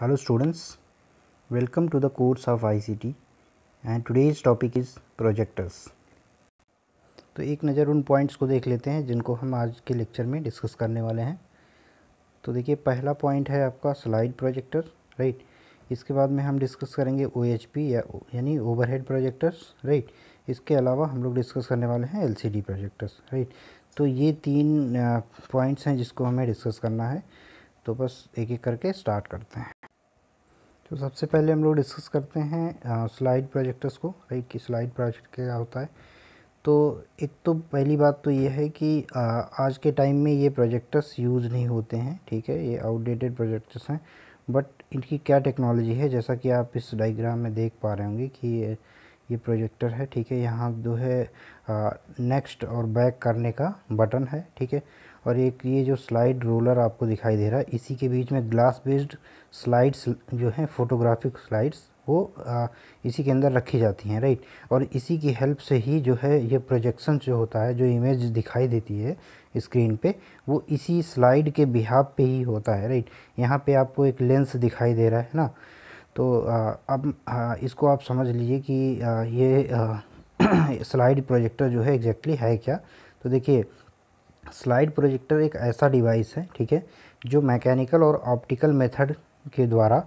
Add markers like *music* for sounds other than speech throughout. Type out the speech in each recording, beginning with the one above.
Hello students, welcome to the course of ICT and today's topic is projectors. तो एक नज़र उन points को देख लेते हैं जिनको हम आज के लेक्चर में डिस्कस करने वाले हैं तो देखिए पहला पॉइंट है आपका स्लाइड प्रोजेक्टर राइट इसके बाद में हम डिस्कस करेंगे ओ एच पी यानी यानी ओवरहेड प्रोजेक्टर्स राइट इसके अलावा हम लोग डिस्कस करने वाले हैं L C D projectors right तो ये तीन पॉइंट्स हैं जिसको हमें डिस्कस करना है तो बस एक एक करके स्टार्ट करते हैं तो सबसे पहले हम लोग डिस्कस करते हैं स्लाइड प्रोजेक्टर्स को राइट कि स्लाइड प्रोजेक्ट क्या होता है तो एक तो पहली बात तो ये है कि आ, आज के टाइम में ये प्रोजेक्टर्स यूज़ नहीं होते हैं ठीक है ये आउटडेटेड प्रोजेक्टर्स हैं बट इनकी क्या टेक्नोलॉजी है जैसा कि आप इस डाइग्राम में देख पा रहे होंगे कि ये ये प्रोजेक्टर है ठीक है यहाँ जो है नेक्स्ट और बैक करने का बटन है ठीक है और एक ये जो स्लाइड रोलर आपको दिखाई दे रहा है इसी के बीच में ग्लास बेस्ड स्लाइड्स जो हैं फोटोग्राफिक स्लाइड्स वो आ, इसी के अंदर रखी जाती हैं राइट और इसी की हेल्प से ही जो है ये प्रोजेक्शन जो होता है जो इमेज दिखाई देती है स्क्रीन पे वो इसी स्लाइड के बिहाब पे ही होता है राइट यहाँ पे आपको एक लेंस दिखाई दे रहा है ना तो आ, अब आ, इसको आप समझ लीजिए कि आ, ये आ, *clears throat* स्लाइड प्रोजेक्टर जो है एग्जैक्टली है क्या तो देखिए स्लाइड प्रोजेक्टर एक ऐसा डिवाइस है ठीक है जो मैकेनिकल और ऑप्टिकल मेथड के द्वारा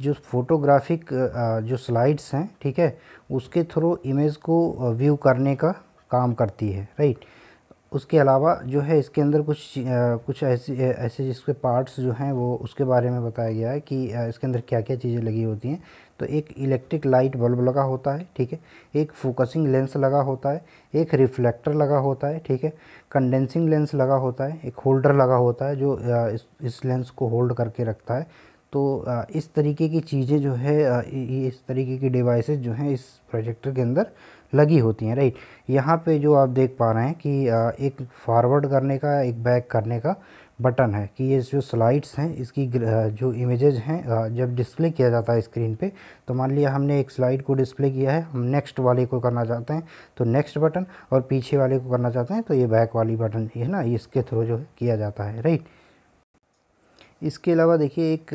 जो फोटोग्राफिक जो स्लाइड्स हैं ठीक है उसके थ्रू इमेज को व्यू करने का काम करती है राइट उसके अलावा जो है इसके अंदर कुछ आ, कुछ ऐसे ऐसे जिसके पार्ट्स जो हैं वो उसके बारे में बताया गया है कि आ, इसके अंदर क्या क्या चीज़ें लगी होती हैं तो एक इलेक्ट्रिक लाइट बल्ब लगा होता है ठीक है एक फोकसिंग लेंस लगा होता है एक रिफ्लेक्टर लगा होता है ठीक है कंडेंसिंग लेंस लगा होता है एक होल्डर लगा होता है जो आ, इस, इस लेंस को होल्ड करके रखता है तो इस तरीके की चीज़ें जो है इस तरीके की डिवाइसेस जो हैं इस प्रोजेक्टर के अंदर लगी होती हैं राइट यहाँ पे जो आप देख पा रहे हैं कि एक फॉरवर्ड करने का एक बैक करने का बटन है कि ये जो स्लाइड्स हैं इसकी जो इमेजेज हैं जब डिस्प्ले किया जाता है स्क्रीन पे तो मान लिया हमने एक स्लाइड को डिस्प्ले किया है हम नेक्स्ट वाले को करना चाहते हैं तो नेक्स्ट बटन और पीछे वाले को करना चाहते हैं तो ये बैक वाली बटन है ना इसके थ्रू जो है किया जाता है राइट इसके अलावा देखिए एक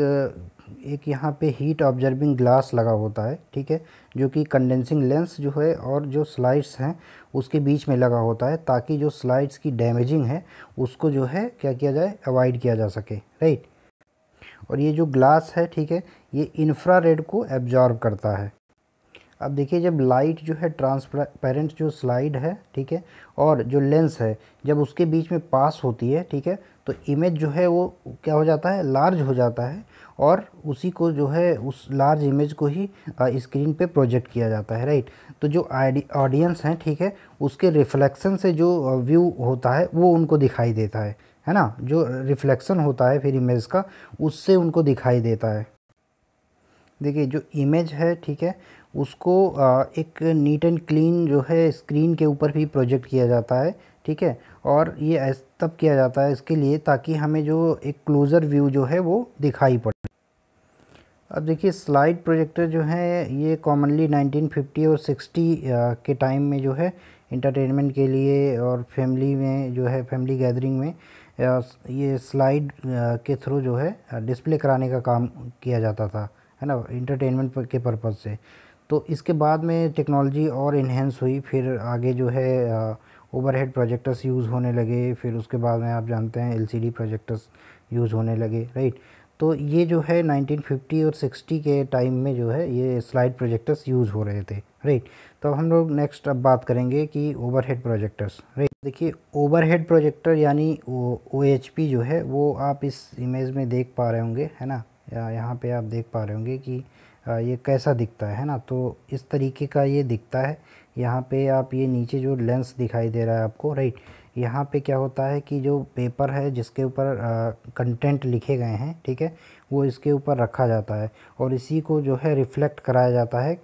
एक यहाँ पे हीट ऑब्जर्विंग ग्लास लगा होता है ठीक है जो कि कंडेंसिंग लेंस जो है और जो स्लाइड्स हैं उसके बीच में लगा होता है ताकि जो स्लाइड्स की डैमेजिंग है उसको जो है क्या किया जाए अवॉइड किया जा सके राइट और ये जो ग्लास है ठीक है ये इन्फ्रा को एब्जॉर्ब करता है अब देखिए जब लाइट जो है ट्रांसपेरेंट जो स्लाइड है ठीक है और जो लेंस है जब उसके बीच में पास होती है ठीक है तो इमेज जो है वो क्या हो जाता है लार्ज हो जाता है और उसी को जो है उस लार्ज इमेज को ही स्क्रीन पे प्रोजेक्ट किया जाता है राइट तो जो ऑडियंस हैं ठीक है उसके रिफ्लेक्शन से जो व्यू होता है वो उनको दिखाई देता है है ना जो रिफ्लेक्शन होता है फिर इमेज का उससे उनको दिखाई देता है देखिए जो इमेज है ठीक है उसको एक नीट एंड क्लीन जो है स्क्रीन के ऊपर भी प्रोजेक्ट किया जाता है ठीक है और ये तब किया जाता है इसके लिए ताकि हमें जो एक क्लोज़र व्यू जो है वो दिखाई पड़े अब देखिए स्लाइड प्रोजेक्टर जो है ये कॉमनली 1950 और 60 के टाइम में जो है इंटरटेनमेंट के लिए और फैमिली में जो है फैमिली गैदरिंग में ये स्लाइड के थ्रू जो है डिस्प्ले कराने का काम किया जाता था है ना इंटरटेनमेंट के पर्पज़ से तो इसके बाद में टेक्नोलॉजी और इन्हेंस हुई फिर आगे जो है ओवरहेड प्रोजेक्टर्स यूज़ होने लगे फिर उसके बाद में आप जानते हैं एलसीडी प्रोजेक्टर्स यूज़ होने लगे राइट तो ये जो है 1950 और 60 के टाइम में जो है ये स्लाइड प्रोजेक्टर्स यूज़ हो रहे थे राइट तो हम लोग नेक्स्ट अब बात करेंगे कि ओवरहेड प्रोजेक्टर्स राइट देखिए ओवरहेड प्रोजेक्टर यानी ओ जो है वो आप इस इमेज में देख पा रहे होंगे है ना या यहाँ पे आप देख पा रहे होंगे कि ये कैसा दिखता है ना तो इस तरीके का ये दिखता है यहाँ पे आप ये नीचे जो लेंस दिखाई दे रहा है आपको राइट यहाँ पे क्या होता है कि जो पेपर है जिसके ऊपर कंटेंट लिखे गए हैं ठीक है वो इसके ऊपर रखा जाता है और इसी को जो है रिफ्लेक्ट कराया जाता है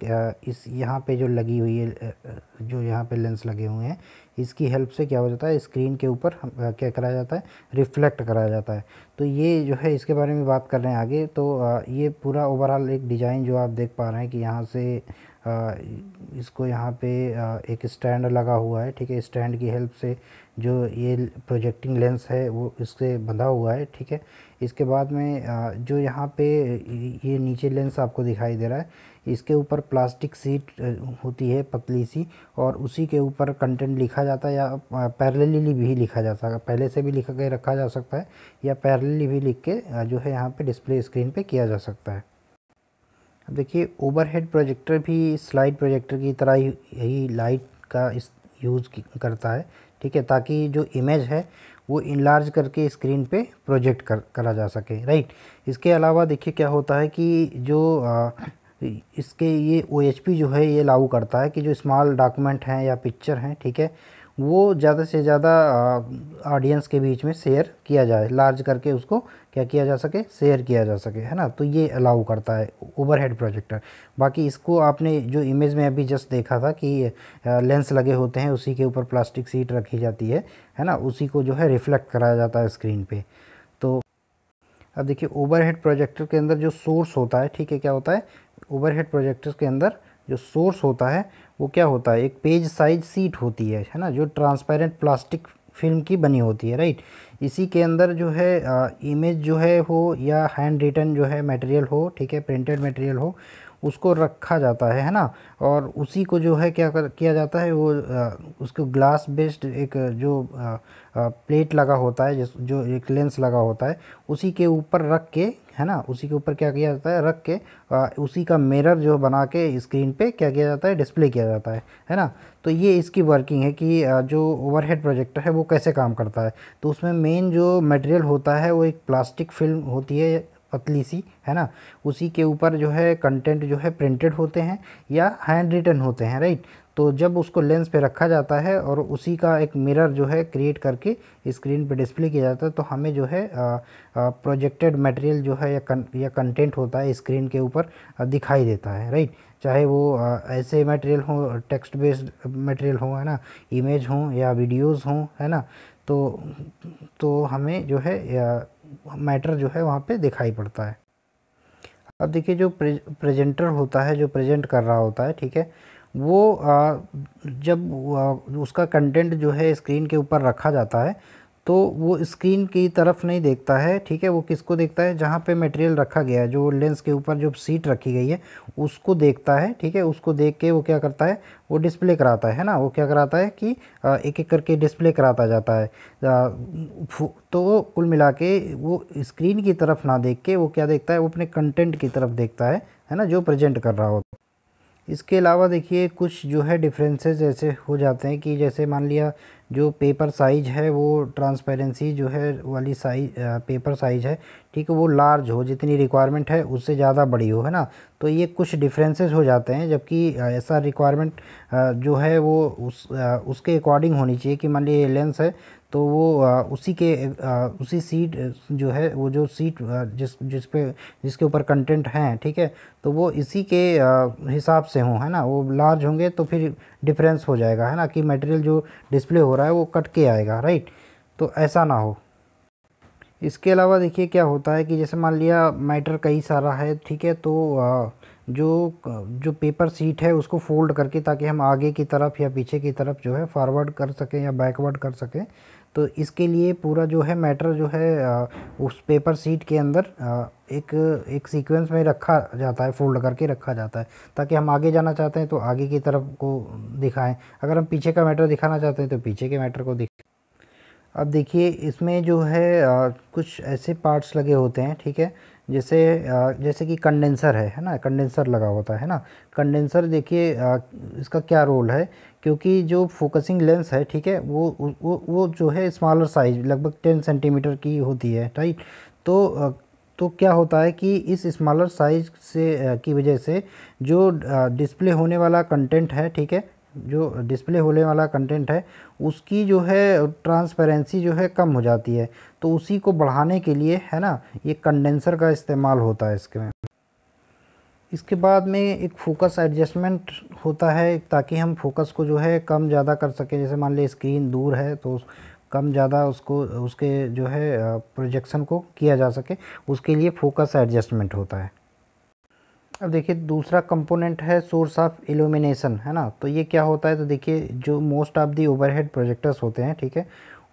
इस यहाँ पे जो लगी हुई है जो यहाँ पे लेंस लगे हुए हैं इसकी हेल्प से क्या हो जाता है स्क्रीन के ऊपर क्या कराया जाता है रिफ्लेक्ट कराया जाता है तो ये जो है इसके बारे में बात कर रहे हैं आगे तो ये पूरा ओवरऑल एक डिज़ाइन जो आप देख पा रहे हैं कि यहाँ से इसको यहाँ पे एक स्टैंड लगा हुआ है ठीक है स्टैंड की हेल्प से जो ये प्रोजेक्टिंग लेंस है वो इससे बंधा हुआ है ठीक है इसके बाद में जो यहाँ पे ये नीचे लेंस आपको दिखाई दे रहा है इसके ऊपर प्लास्टिक सीट होती है पतली सी और उसी के ऊपर कंटेंट लिखा जाता है या पैरेलली भी लिखा जा सकता है पहले से भी लिखा के रखा जा सकता है या पैरेलली भी लिख के जो है यहाँ पे डिस्प्ले स्क्रीन पे किया जा सकता है अब देखिए ओवरहेड प्रोजेक्टर भी स्लाइड प्रोजेक्टर की तरह ही, ही लाइट का इस यूज़ करता है ठीक है ताकि जो इमेज है वो इनलार्ज करके स्क्रीन पे प्रोजेक्ट कर करा जा सके राइट इसके अलावा देखिए क्या होता है कि जो आ, इसके ये ओ जो है ये लागू करता है कि जो स्मॉल डॉक्यूमेंट हैं या पिक्चर हैं ठीक है वो ज़्यादा से ज़्यादा ऑडियंस के बीच में शेयर किया जाए लार्ज करके उसको क्या किया जा सके शेयर किया जा सके है ना तो ये अलाउ करता है ओवरहेड प्रोजेक्टर बाकी इसको आपने जो इमेज में अभी जस्ट देखा था कि लेंस लगे होते हैं उसी के ऊपर प्लास्टिक सीट रखी जाती है है ना उसी को जो है रिफ्लेक्ट कराया जाता है स्क्रीन पर तो अब देखिए ओवरहेड प्रोजेक्टर के अंदर जो सोर्स होता है ठीक है क्या होता है ओवरहेड प्रोजेक्टर के अंदर जो सोर्स होता है वो क्या होता है एक पेज साइज सीट होती है है ना जो ट्रांसपेरेंट प्लास्टिक फिल्म की बनी होती है राइट इसी के अंदर जो है इमेज जो है हो या हैंड रिटन जो है मटेरियल हो ठीक है प्रिंटेड मटेरियल हो उसको रखा जाता है है ना और उसी को जो है क्या कर, किया जाता है वो उसको ग्लास बेस्ड एक जो प्लेट लगा होता है जिस जो एक लेंस लगा होता है उसी के ऊपर रख के है ना उसी के ऊपर क्या किया जाता है रख के आ, उसी का मिरर जो बना के स्क्रीन पे क्या किया जाता है डिस्प्ले किया जाता है है ना तो ये इसकी वर्किंग है कि जो ओवरहेड प्रोजेक्टर है वो कैसे काम करता है तो उसमें मेन जो मटेरियल होता है वो एक प्लास्टिक फिल्म होती है पतली सी है ना उसी के ऊपर जो है कंटेंट जो है प्रिंटेड होते हैं या हैंड रिटन होते हैं राइट तो जब उसको लेंस पे रखा जाता है और उसी का एक मिरर जो है क्रिएट करके स्क्रीन पे डिस्प्ले किया जाता है तो हमें जो है प्रोजेक्टेड मटेरियल जो है या कं, या कंटेंट होता है स्क्रीन के ऊपर दिखाई देता है राइट चाहे वो आ, ऐसे मटेरियल हो टेक्स्ट बेस्ड मटेरियल हो है ना इमेज हो या वीडियोस हो है ना तो तो हमें जो है मैटर जो है वहाँ पे दिखाई पड़ता है अब देखिए जो प्रे, प्रेजेंटर होता है जो प्रेजेंट कर रहा होता है ठीक है वो आ, जब आ, उसका कंटेंट जो है स्क्रीन के ऊपर रखा जाता है तो वो स्क्रीन की तरफ नहीं देखता है ठीक है वो किसको देखता है जहाँ पे मटेरियल रखा गया है जो लेंस के ऊपर जो सीट रखी गई है उसको देखता है ठीक है उसको देख के वो क्या करता है वो डिस्प्ले कराता है ना वो क्या कराता है कि एक एक करके डिस्प्ले कराता जाता है तो कुल मिला के वो स्क्रीन की तरफ ना देख के वो क्या देखता है वो अपने कंटेंट की तरफ देखता है है ना जो प्रेजेंट कर रहा होता है इसके अलावा देखिए कुछ जो है डिफरेंसेस ऐसे हो जाते हैं कि जैसे मान लिया जो पेपर साइज़ है वो ट्रांसपेरेंसी जो है वाली साइज पेपर साइज़ है ठीक है वो लार्ज हो जितनी रिक्वायरमेंट है उससे ज़्यादा बड़ी हो है ना तो ये कुछ डिफरेंसेस हो जाते हैं जबकि ऐसा रिक्वायरमेंट जो है वो उस उसके अकॉर्डिंग होनी चाहिए कि मान लीजिए लेंस है तो वो उसी के उसी सीट जो है वो जो सीट जिस जिस पे जिसके ऊपर कंटेंट हैं ठीक है तो वो इसी के हिसाब से हों है ना वो लार्ज होंगे तो फिर डिफरेंस हो जाएगा है ना कि मटेरियल जो डिस्प्ले हो रहा रहा है वो कट के आएगा राइट तो ऐसा ना हो इसके अलावा देखिए क्या होता है कि जैसे मान लिया मैटर कई सारा है ठीक है तो जो जो पेपर सीट है उसको फोल्ड करके ताकि हम आगे की तरफ या पीछे की तरफ जो है फॉरवर्ड कर सकें या बैकवर्ड कर सकें तो इसके लिए पूरा जो है मैटर जो है उस पेपर सीट के अंदर एक एक सीक्वेंस में रखा जाता है फोल्ड करके रखा जाता है ताकि हम आगे जाना चाहते हैं तो आगे की तरफ को दिखाएं अगर हम पीछे का मैटर दिखाना चाहते हैं तो पीछे के मैटर को दिखाएं अब देखिए इसमें जो है आ, कुछ ऐसे पार्ट्स लगे होते हैं ठीक है जैसे आ, जैसे कि कंडेंसर है है ना कंडेंसर लगा होता है ना कंडेंसर देखिए इसका क्या रोल है क्योंकि जो फोकसिंग लेंस है ठीक है वो वो वो जो है स्मॉलर साइज लगभग टेन सेंटीमीटर की होती है राइट तो आ, तो क्या होता है कि इस स्मॉलर साइज से की वजह से जो डिस्प्ले होने वाला कंटेंट है ठीक है जो डिस्प्ले होने वाला कंटेंट है उसकी जो है ट्रांसपेरेंसी जो है कम हो जाती है तो उसी को बढ़ाने के लिए है ना ये कंडेंसर का इस्तेमाल होता है इसके में इसके बाद में एक फोकस एडजस्टमेंट होता है ताकि हम फोकस को जो है कम ज़्यादा कर सकें जैसे मान ली स्क्रीन दूर है तो कम ज़्यादा उसको उसके जो है प्रोजेक्शन को किया जा सके उसके लिए फोकस एडजस्टमेंट होता है अब देखिए दूसरा कंपोनेंट है सोर्स ऑफ इल्यूमिनेशन है ना तो ये क्या होता है तो देखिए जो most of the overhead projectors होते हैं ठीक है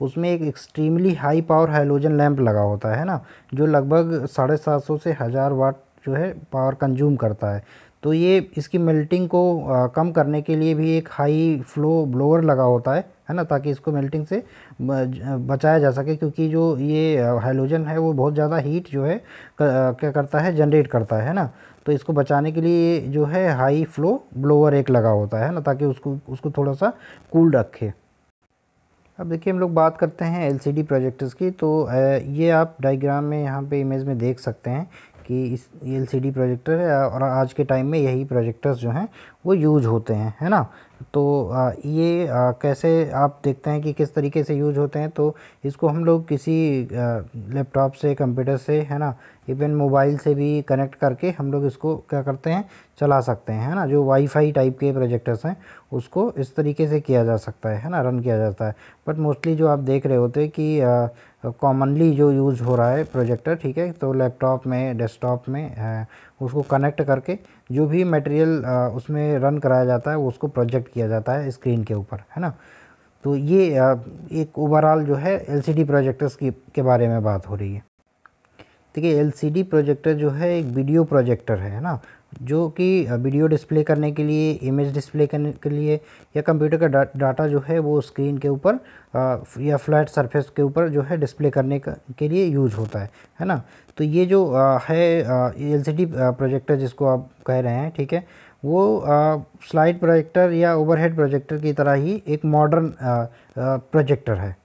उसमें एक extremely high power halogen lamp लगा होता है ना जो लगभग साढ़े सात सौ से हज़ार वाट जो है पावर कंज्यूम करता है तो ये इसकी मेल्टिंग को आ, कम करने के लिए भी एक हाई फ्लो ब्लोअर लगा होता है है ना ताकि इसको मेल्टिंग से बचाया जा सके क्योंकि जो ये हाइलोजन है वो बहुत ज़्यादा हीट जो है क्या करता है जनरेट करता है ना तो इसको बचाने के लिए जो है हाई फ्लो ब्लोअर एक लगा होता है ना ताकि उसको उसको थोड़ा सा कूल रखे अब देखिए हम लोग बात करते हैं एलसीडी प्रोजेक्टर्स की तो ये आप डायग्राम में यहाँ पे इमेज में देख सकते हैं कि इस एल सी डी प्रोजेक्टर है और आज के टाइम में यही प्रोजेक्टर्स जो हैं वो यूज होते हैं है ना तो ये कैसे आप देखते हैं कि किस तरीके से यूज होते हैं तो इसको हम लोग किसी लैपटॉप से कंप्यूटर से है ना इवन मोबाइल से भी कनेक्ट करके हम लोग इसको क्या करते हैं चला सकते हैं है ना जो वाईफाई टाइप के प्रोजेक्टर्स हैं उसको इस तरीके से किया जा सकता है है ना रन किया जाता है बट मोस्टली जो आप देख रहे होते हैं कि कॉमनली जो यूज़ हो रहा है प्रोजेक्टर ठीक है तो लैपटॉप में डेस्कटॉप में है उसको कनेक्ट करके जो भी मटेरियल उसमें रन कराया जाता है उसको प्रोजेक्ट किया जाता है स्क्रीन के ऊपर है ना तो ये एक ओवरऑल जो है एलसीडी प्रोजेक्टर्स की के बारे में बात हो रही है देखिए एलसीडी प्रोजेक्टर जो है एक वीडियो प्रोजेक्टर है ना जो कि वीडियो डिस्प्ले करने के लिए इमेज डिस्प्ले करने के लिए या कंप्यूटर का डा, डाटा जो है वो स्क्रीन के ऊपर या फ्लैट सरफेस के ऊपर जो है डिस्प्ले करने का, के लिए यूज होता है है ना तो ये जो आ, है एलसीडी प्रोजेक्टर जिसको आप कह रहे हैं ठीक है वो स्लाइड प्रोजेक्टर या ओवरहेड प्रोजेक्टर की तरह ही एक मॉडर्न प्रोजेक्टर है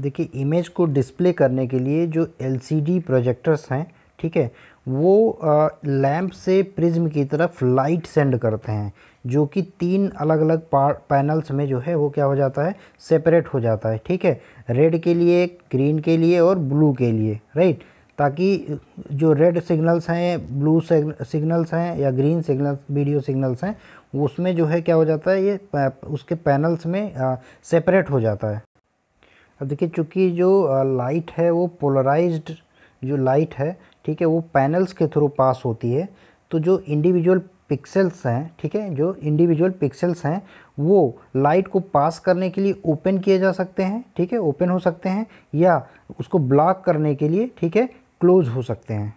देखिए इमेज को डिस्प्ले करने के लिए जो एलसीडी प्रोजेक्टर्स हैं ठीक है वो लैम्प से प्रिज्म की तरफ लाइट सेंड करते हैं जो कि तीन अलग अलग पैनल्स में जो है वो क्या हो जाता है सेपरेट हो जाता है ठीक है रेड के लिए ग्रीन के लिए और ब्लू के लिए राइट ताकि जो रेड सिग्नल्स हैं ब्लू सिग्नल्स हैं या ग्रीन सिग्नल वीडियो सिग्नल्स हैं उसमें जो है क्या हो जाता है ये उसके पैनल्स में सेपरेट हो जाता है अब देखिए चूँकि जो लाइट है वो पोलराइज्ड जो लाइट है ठीक है वो पैनल्स के थ्रू पास होती है तो जो इंडिविजुअल पिक्सल्स हैं ठीक है जो इंडिविजुअल पिक्सल्स हैं वो लाइट को पास करने के लिए ओपन किए जा सकते हैं ठीक है ओपन हो सकते हैं या उसको ब्लॉक करने के लिए ठीक है क्लोज हो सकते हैं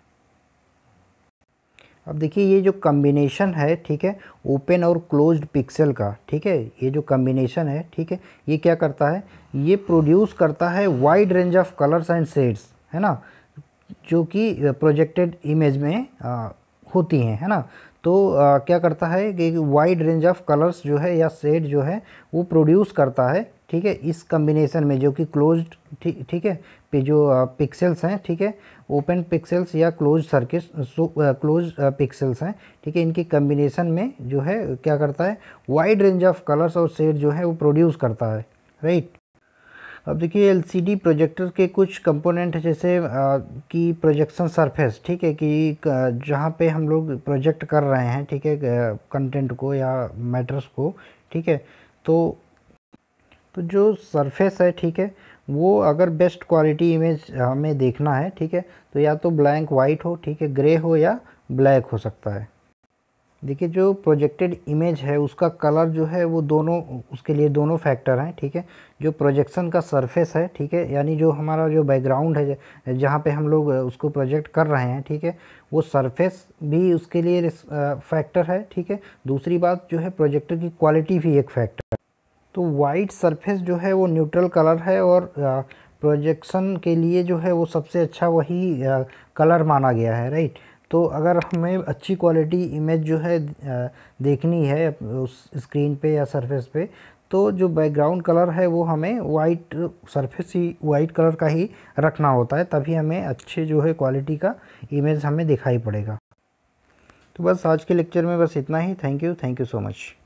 अब देखिए ये जो कम्बिनेशन है ठीक है ओपन और क्लोज्ड पिक्सल का ठीक है ये जो कम्बिनेशन है ठीक है ये क्या करता है ये प्रोड्यूस करता है wide range of colours and shades है ना जो कि प्रोजेक्टेड इमेज में आ, होती हैं है ना तो आ, क्या करता है कि वाइड रेंज ऑफ कलर्स जो है या शेड जो है वो प्रोड्यूस करता है ठीक है इस कम्बिनेशन में जो कि क्लोज ठीक ठीक है पे जो पिक्सल्स हैं ठीक है ओपन पिक्सल्स या क्लोज सर्किट क्लोज पिक्सल्स हैं ठीक है इनकी कम्बिनेशन में जो है क्या करता है वाइड रेंज ऑफ कलर्स और शेड जो है वो प्रोड्यूस करता है राइट अब देखिए एलसीडी प्रोजेक्टर के कुछ कंपोनेंट जैसे कि प्रोजेक्शन सरफेस ठीक है कि जहाँ पे हम लोग प्रोजेक्ट कर रहे हैं ठीक है कंटेंट को या मैटर्स को ठीक है तो तो जो सरफेस है ठीक है वो अगर बेस्ट क्वालिटी इमेज हमें देखना है ठीक है तो या तो ब्लैंक वाइट हो ठीक है ग्रे हो या ब्लैक हो सकता है देखिए जो प्रोजेक्टेड इमेज है उसका कलर जो है वो दोनों उसके लिए दोनों फैक्टर हैं ठीक है थीके? जो प्रोजेक्शन का सरफेस है ठीक है यानी जो हमारा जो बैकग्राउंड है जहाँ पे हम लोग उसको प्रोजेक्ट कर रहे हैं ठीक है वो सरफेस भी उसके लिए फैक्टर uh, है ठीक है दूसरी बात जो है प्रोजेक्टर की क्वालिटी भी एक फैक्टर तो वाइट सरफेस जो है वो न्यूट्रल कलर है और प्रोजेक्शन के लिए जो है वो सबसे अच्छा वही कलर माना गया है राइट तो अगर हमें अच्छी क्वालिटी इमेज जो है देखनी है उस स्क्रीन पे या सरफेस पे तो जो बैकग्राउंड कलर है वो हमें वाइट सरफेस ही वाइट कलर का ही रखना होता है तभी हमें अच्छे जो है क्वालिटी का इमेज हमें दिखाई पड़ेगा तो बस आज के लेक्चर में बस इतना ही thank you thank you so much